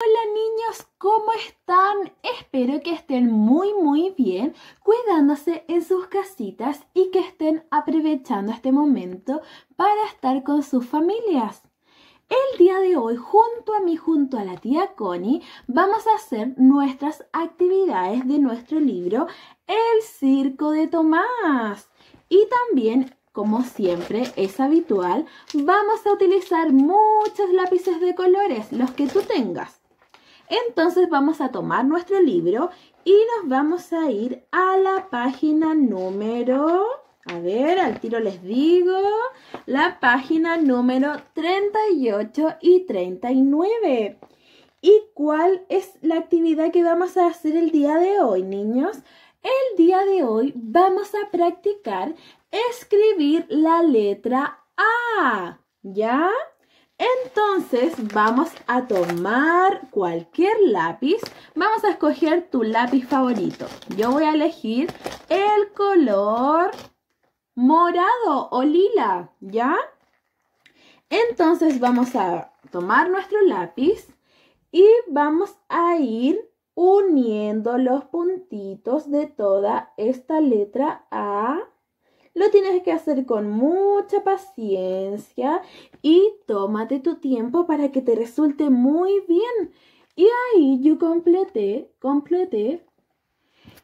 Hola niños, ¿cómo están? Espero que estén muy muy bien, cuidándose en sus casitas y que estén aprovechando este momento para estar con sus familias. El día de hoy, junto a mí, junto a la tía Connie, vamos a hacer nuestras actividades de nuestro libro El Circo de Tomás. Y también como siempre es habitual, vamos a utilizar muchos lápices de colores, los que tú tengas. Entonces vamos a tomar nuestro libro y nos vamos a ir a la página número... A ver, al tiro les digo, la página número 38 y 39. ¿Y cuál es la actividad que vamos a hacer el día de hoy, niños? El día de hoy vamos a practicar escribir la letra A, ¿ya? Entonces vamos a tomar cualquier lápiz. Vamos a escoger tu lápiz favorito. Yo voy a elegir el color morado o lila, ¿ya? Entonces vamos a tomar nuestro lápiz y vamos a ir uniendo los puntitos de toda esta letra A lo tienes que hacer con mucha paciencia y tómate tu tiempo para que te resulte muy bien. Y ahí yo completé, completé.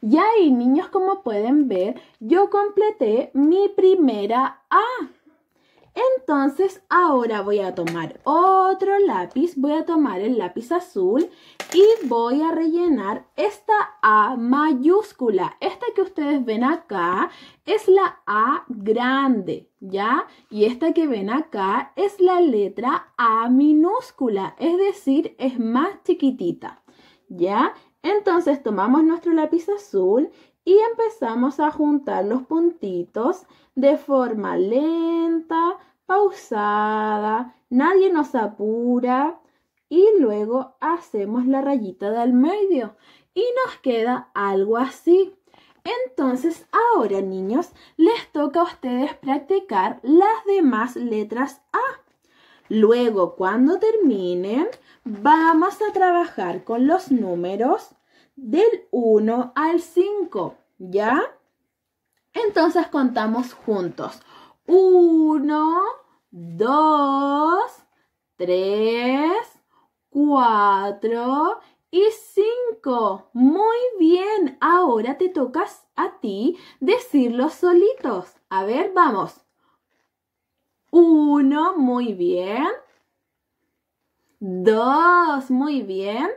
Y ahí, niños, como pueden ver, yo completé mi primera A. Entonces ahora voy a tomar otro lápiz, voy a tomar el lápiz azul y voy a rellenar esta A mayúscula. Esta que ustedes ven acá es la A grande, ¿ya? Y esta que ven acá es la letra A minúscula, es decir, es más chiquitita, ¿ya? Entonces tomamos nuestro lápiz azul y empezamos a juntar los puntitos de forma lenta usada, nadie nos apura y luego hacemos la rayita del medio y nos queda algo así. Entonces ahora niños les toca a ustedes practicar las demás letras A. Luego cuando terminen vamos a trabajar con los números del 1 al 5, ¿ya? Entonces contamos juntos. 1, 2, 3, 4 y 5. Muy bien, ahora te tocas a ti decirlos solitos. A ver, vamos. 1, muy bien. 2, muy bien.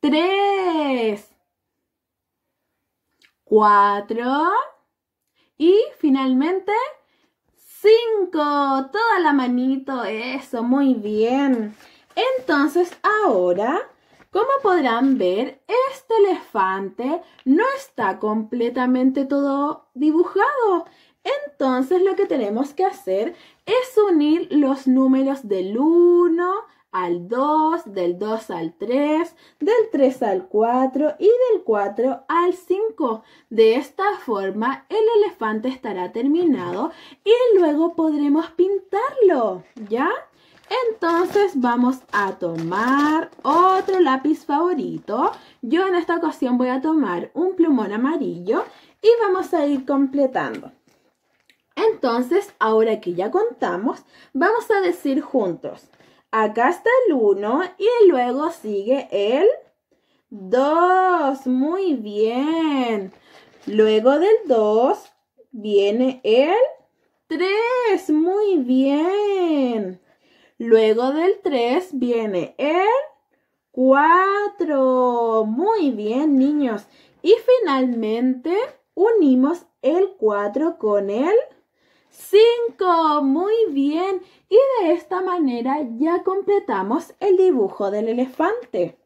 3, 4 y finalmente 5. Toda la manito, eso, muy bien. Entonces ahora, como podrán ver, este elefante no está completamente todo dibujado. Entonces lo que tenemos que hacer es unir los números del 1, al 2, del 2 al 3, del 3 al 4 y del 4 al 5. De esta forma el elefante estará terminado y luego podremos pintarlo, ¿ya? Entonces vamos a tomar otro lápiz favorito. Yo en esta ocasión voy a tomar un plumón amarillo y vamos a ir completando. Entonces, ahora que ya contamos, vamos a decir juntos. Acá está el 1 y luego sigue el 2. Muy bien. Luego del 2 viene el 3. Muy bien. Luego del 3 viene el 4. Muy bien, niños. Y finalmente unimos el 4 con el 5. Muy bien. Y de esta manera ya completamos el dibujo del elefante.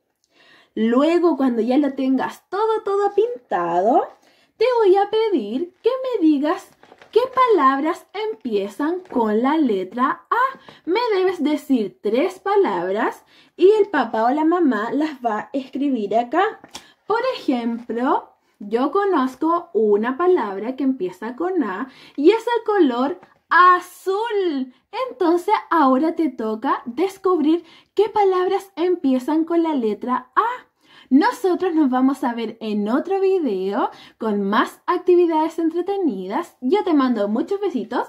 Luego, cuando ya lo tengas todo, todo pintado, te voy a pedir que me digas qué palabras empiezan con la letra A. Me debes decir tres palabras y el papá o la mamá las va a escribir acá. Por ejemplo, yo conozco una palabra que empieza con A y es el color azul. Entonces ahora te toca descubrir qué palabras empiezan con la letra A. Nosotros nos vamos a ver en otro video con más actividades entretenidas. Yo te mando muchos besitos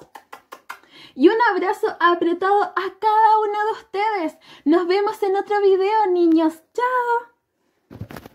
y un abrazo apretado a cada uno de ustedes. Nos vemos en otro video, niños. ¡Chao!